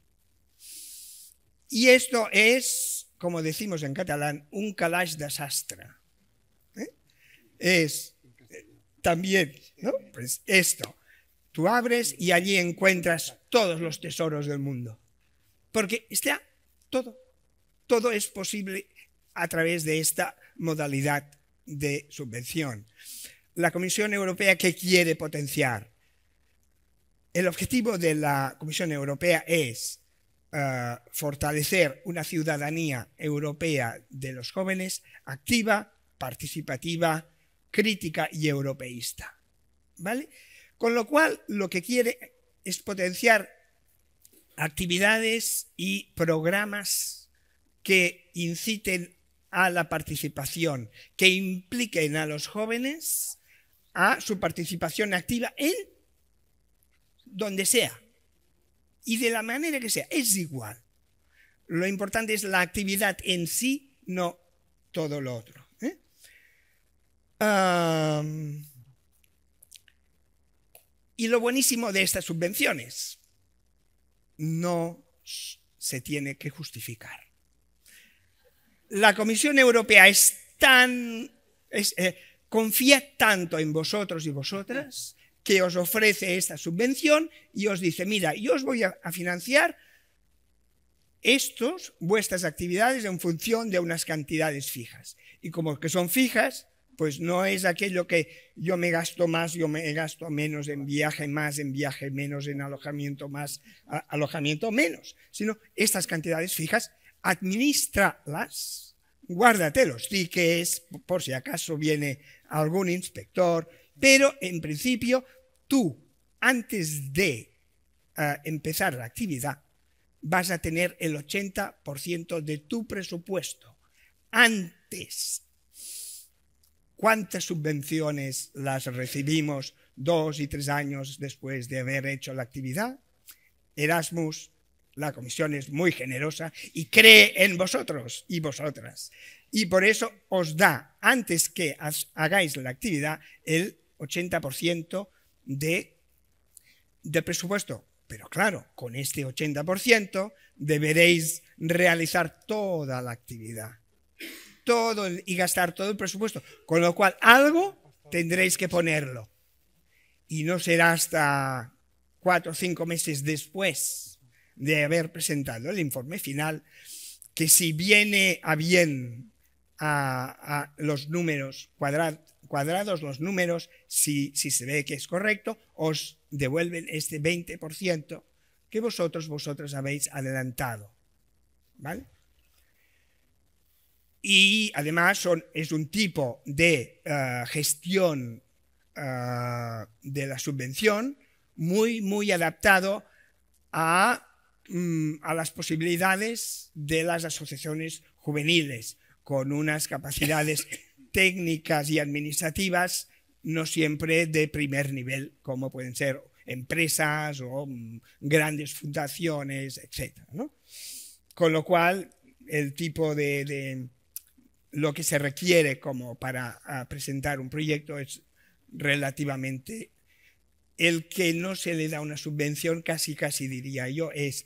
Y esto es, como decimos en catalán, un calash de sastra. ¿Eh? Es eh, también, ¿no? Pues esto. Tú abres y allí encuentras todos los tesoros del mundo. Porque está todo. Todo es posible a través de esta modalidad de subvención. La Comisión Europea, ¿qué quiere potenciar? El objetivo de la Comisión Europea es eh, fortalecer una ciudadanía europea de los jóvenes activa, participativa, crítica y europeísta. ¿Vale? Con lo cual, lo que quiere es potenciar actividades y programas que inciten a la participación, que impliquen a los jóvenes a su participación activa en donde sea y de la manera que sea, es igual. Lo importante es la actividad en sí, no todo lo otro. ¿eh? y lo buenísimo de estas subvenciones, no se tiene que justificar la Comisión Europea eh, confía tanto en vosotros y vosotras que os ofrece esta subvención y os dice, mira, yo os voy a, financiar estos, vuestras actividades en función de unas cantidades fijas. Y como que son fijas, pues no es aquello que yo me gasto más, yo me gasto menos en viaje más, en viaje menos, en alojamiento más, alojamiento menos, sino estas cantidades fijas administralas, guárdate los tickets, por si acaso viene algún inspector, pero en principio tú, antes de eh, empezar la actividad, vas a tener el 80% de tu presupuesto. Antes, ¿cuántas subvenciones las recibimos dos y tres años después de haber hecho la actividad? Erasmus, la comisión es muy generosa y cree en vosotros y vosotras. Y por eso os da, antes que hagáis la actividad, el 80% de, presupuesto. Pero claro, con este 80% deberéis realizar toda la actividad. Todo y gastar todo el presupuesto. Con lo cual, algo tendréis que ponerlo. Y no será hasta cuatro o cinco meses después de haber presentado el informe final, que si viene a bien a, los números cuadrados, los números, si, se ve que es correcto, os devuelven este 20% que vosotros, vosotros habéis adelantado. Y además es un tipo de eh, gestión eh, de la subvención muy, muy adaptado a Mm, a las posibilidades de las asociaciones juveniles, con unas capacidades [LAUGHS] técnicas y administrativas no siempre de primer nivel, como pueden ser empresas o mm, grandes fundaciones, etc. Con lo cual, el tipo de, de, lo que se requiere como para presentar un proyecto es relativamente el que no se le da una subvención, casi casi diría yo, es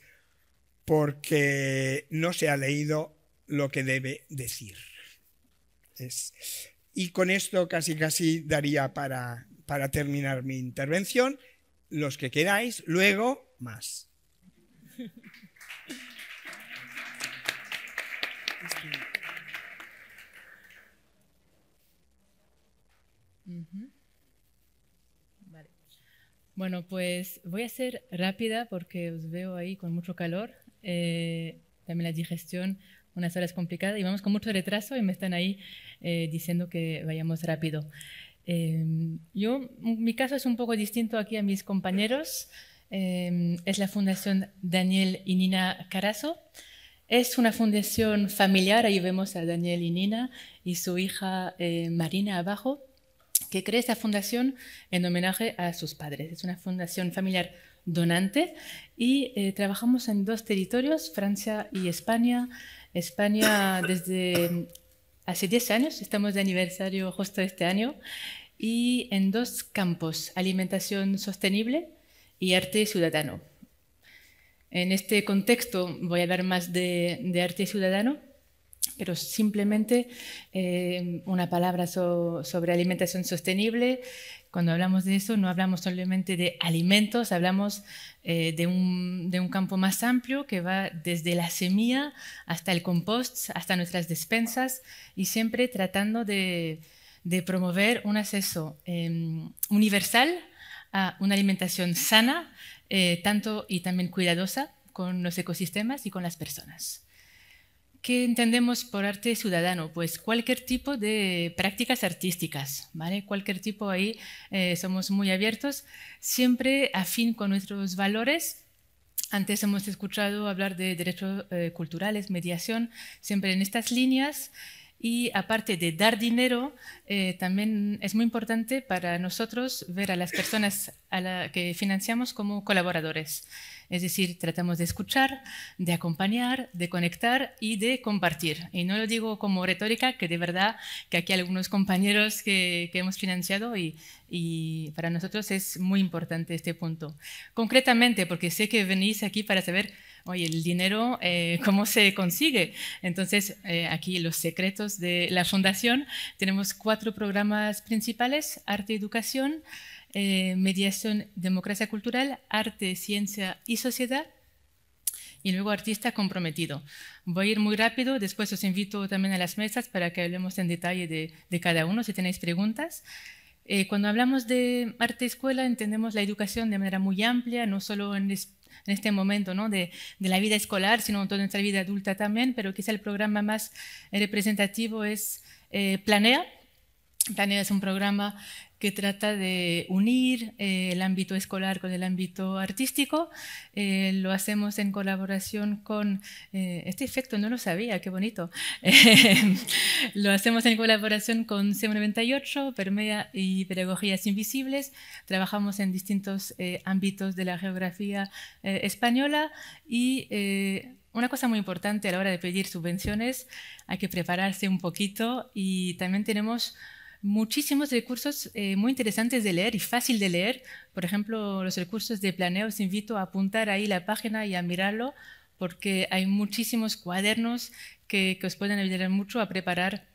porque no se ha leído lo que debe decir. y con esto casi casi daría para, terminar mi intervención. Los que queráis, luego más. Bueno, pues voy a ser rápida porque os veo ahí con mucho calor. Eh, también la digestión, unas horas complicadas y vamos con mucho retraso y me están ahí eh, diciendo que vayamos rápido. Eh, yo, mi caso es un poco distinto aquí a mis compañeros. es la Fundación Daniel y Nina Carazo. Es una fundación familiar, ahí vemos a Daniel y Nina y su hija Marina abajo, que crea esta fundación en homenaje a sus padres. Es una fundación familiar donante y eh, trabajamos en dos territorios, Francia y España. España desde mm, hace 10 años, estamos de aniversario justo este año, y en dos campos, alimentación sostenible y arte ciudadano. En este contexto voy a hablar más de, arte ciudadano, pero simplemente eh, una palabra sobre alimentación sostenible, cuando hablamos de eso, no hablamos solamente de alimentos, hablamos eh, de, un, de, un, campo más amplio que va desde la semilla hasta el compost, hasta nuestras despensas y siempre tratando de, de promover un acceso em, universal a una alimentación sana, eh, tanto y también cuidadosa con los ecosistemas y con las personas. ¿Qué entendemos por arte ciudadano? Pues cualquier tipo de prácticas artísticas, ¿vale? Cualquier tipo ahí eh, somos muy abiertos, siempre afín con nuestros valores. Antes hemos escuchado hablar de derechos eh, culturales, mediación, siempre en estas líneas. Y aparte de dar dinero, eh, también es muy importante para nosotros ver a las personas a la que financiamos como colaboradores. Es decir, tratamos de escuchar, de acompañar, de conectar y de compartir. Y no lo digo como retórica, que de verdad que aquí hay algunos compañeros que, hemos financiado y, para nosotros es muy importante este punto. Concretamente, porque sé que venís aquí para saber oye, el dinero, eh, [LAUGHS] ¿cómo se consigue? Entonces, eh, aquí los secretos de la fundación. Tenemos cuatro programas principales, arte, y educación, eh, mediación, democracia cultural, arte, ciencia y sociedad. Y luego artista comprometido. Voy a ir muy rápido, después os invito también a las mesas para que hablemos en detalle de, cada uno si tenéis preguntas. Eh, cuando hablamos de arte escuela entendemos la educación de manera muy amplia, no solo en, este momento ¿no? de, la vida escolar, sino en toda nuestra vida adulta también, pero quizá el programa más representativo es eh, Planea, TANIA es un programa que trata de unir eh, el ámbito escolar con el ámbito artístico. Eh, lo hacemos en colaboración con, eh, este efecto no lo sabía, qué bonito. [LAUGHS] lo hacemos en colaboración con c 98 Permea y Pedagogías Invisibles. Trabajamos en distintos ámbitos de la geografía española y una cosa muy importante a la hora de pedir subvenciones, hay que prepararse un poquito y también tenemos muchísimos recursos eh, muy interesantes de leer y fácil de leer. Por ejemplo, los recursos de planeo, os invito a apuntar ahí la página y a mirarlo porque hay muchísimos cuadernos que, os pueden ayudar mucho a preparar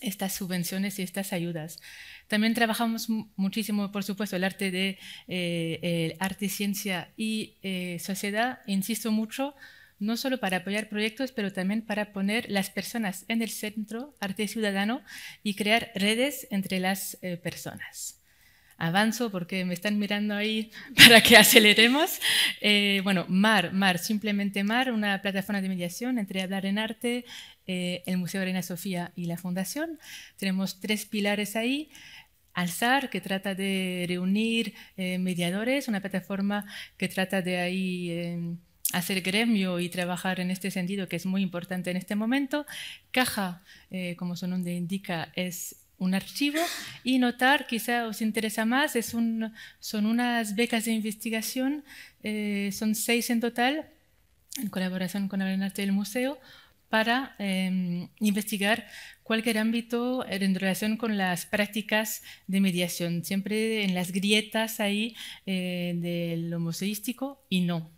estas subvenciones y estas ayudas. También trabajamos muchísimo, por supuesto, el arte de eh, el arte, ciencia y eh, sociedad. Insisto mucho, no solo para apoyar proyectos, pero también para poner las personas en el centro, arte ciudadano, y crear redes entre las eh, personas. Avanzo porque me están mirando ahí [LAUGHS] para que aceleremos. Eh, bueno, MAR, MAR, simplemente MAR, una plataforma de mediación entre Hablar en Arte, eh, el Museo Arena Sofía y la Fundación. Tenemos tres pilares ahí. Alzar, que trata de reunir mediadores, una plataforma que trata de ahí em, hacer gremio y trabajar en este sentido, que es muy importante en este momento. Caja, eh, como su nombre indica, es un archivo y notar, quizá os interesa más, es son unas becas de investigación, eh, son seis en total, en colaboración con el Arte del Museo, para em, investigar cualquier ámbito eh, en relación con las prácticas de mediación, siempre en las grietas ahí de lo museístico y no.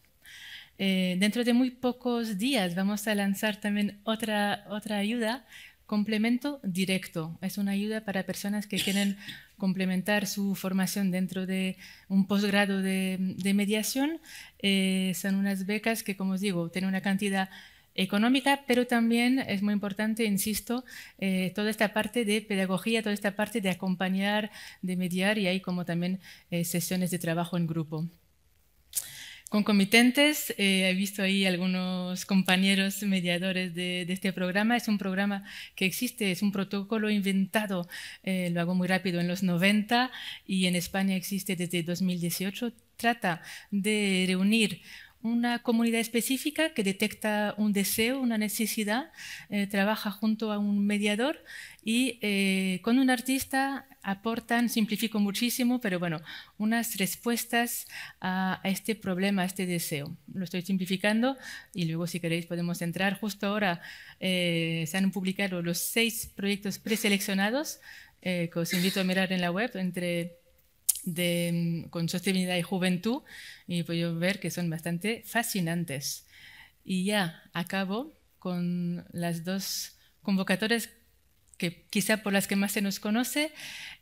Eh, dentro de muy pocos días vamos a lanzar también otra, otra ayuda, complemento directo. Es una ayuda para personas que quieren [LAUGHS] complementar su formación dentro de un posgrado de, mediación. Eh, son unas becas que, como os digo, tienen una cantidad económica, pero también es muy importante, insisto, eh, toda esta parte de pedagogía, toda esta parte de acompañar, de mediar y hay como también sesiones de trabajo en grupo concomitentes. Eh, he visto ahí algunos compañeros mediadores de, este programa. Es un programa que existe, es un protocolo inventado, eh, lo hago muy rápido, en los 90 y en España existe desde 2018. Trata de reunir una comunidad específica que detecta un deseo, una necesidad, eh, trabaja junto a un mediador y con un artista aportan, simplifico muchísimo, pero bueno, unas respuestas a, este problema, a este deseo. Lo estoy simplificando y luego si queréis podemos entrar. Justo ahora eh, se han publicado los seis proyectos preseleccionados eh, que os invito a mirar en la web entre de, con sostenibilidad y juventud y puedo ver que son bastante fascinantes. Y ya acabo con las dos convocatorias quizá por las que más se nos conoce,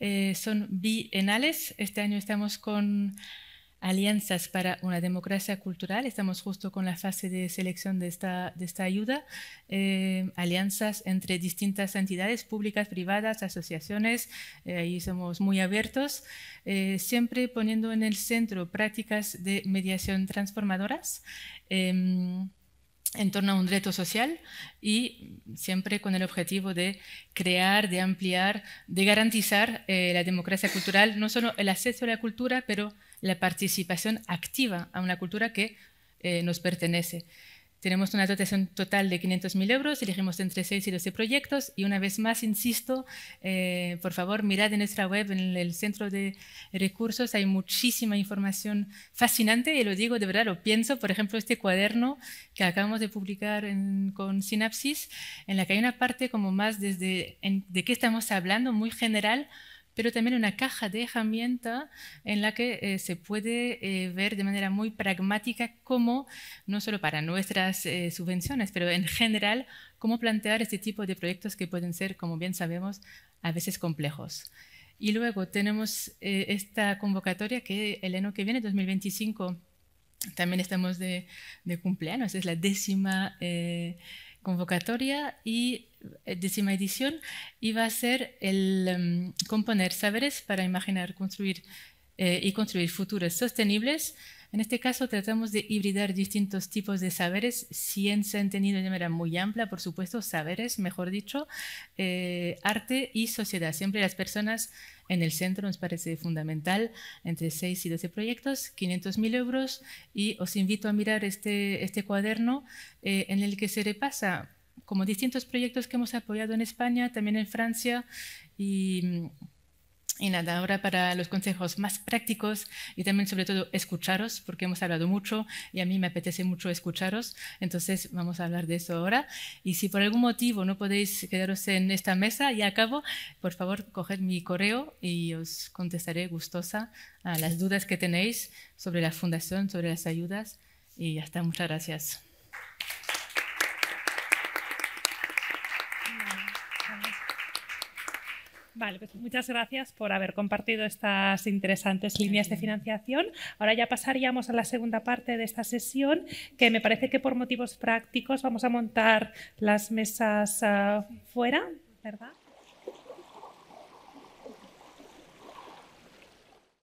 eh, son bienales. Este año estamos con Alianzas para una Democracia Cultural, estamos justo con la fase de selección de esta, de esta ayuda, eh, alianzas entre distintas entidades públicas, privadas, asociaciones, eh, ahí somos muy abiertos, siempre poniendo en el centro prácticas de mediación transformadoras. Em, en torno a un reto social y siempre con el objetivo de crear, de ampliar, de garantizar eh, la democracia cultural, no solo el acceso a la cultura, pero la participación activa a una cultura que eh, nos pertenece. Tenemos una dotación total de 500.000 euros, elegimos entre 6 y 12 proyectos y una vez más, insisto, eh, por favor, mirad en nuestra web, en el, centro de recursos, hay muchísima información fascinante y lo digo de verdad, lo pienso, por ejemplo, este cuaderno que acabamos de publicar con Sinapsis, en la que hay una parte como más desde de qué estamos hablando, muy general, pero también una caja de herramientas en la que eh, se puede eh, ver de manera muy pragmática cómo, no solo para nuestras eh, subvenciones, pero en general, cómo plantear este tipo de proyectos que pueden ser, como bien sabemos, a veces complejos. Y luego tenemos esta convocatoria que el año que viene, 2025, también estamos de, de cumpleaños, es la décima convocatoria y eh, décima edición iba a ser el em, componer saberes para imaginar, construir eh, y construir futuros sostenibles en este caso tratamos de hibridar distintos tipos de saberes, ciencia tenido de manera muy amplia, por supuesto, saberes, mejor dicho, eh, arte y sociedad. Siempre las personas en el centro nos parece fundamental, entre 6 y 12 proyectos, 500.000 euros y os invito a mirar este, este cuaderno eh, en el que se repasa como distintos proyectos que hemos apoyado en España, también en Francia y y nada, ahora para los consejos más prácticos y también sobre todo escucharos, porque hemos hablado mucho y a mí me apetece mucho escucharos, entonces vamos a hablar de eso ahora. Y si por algún motivo no podéis quedaros en esta mesa y acabo, por favor coged mi correo y os contestaré gustosa a las dudas que tenéis sobre la fundación, sobre las ayudas y hasta muchas gracias. Pues muchas gracias por haber compartido estas interesantes líneas de financiación. Ahora ya pasaríamos a la segunda parte de esta sesión, que me parece que por motivos prácticos vamos a montar las mesas ah, fuera, ¿verdad?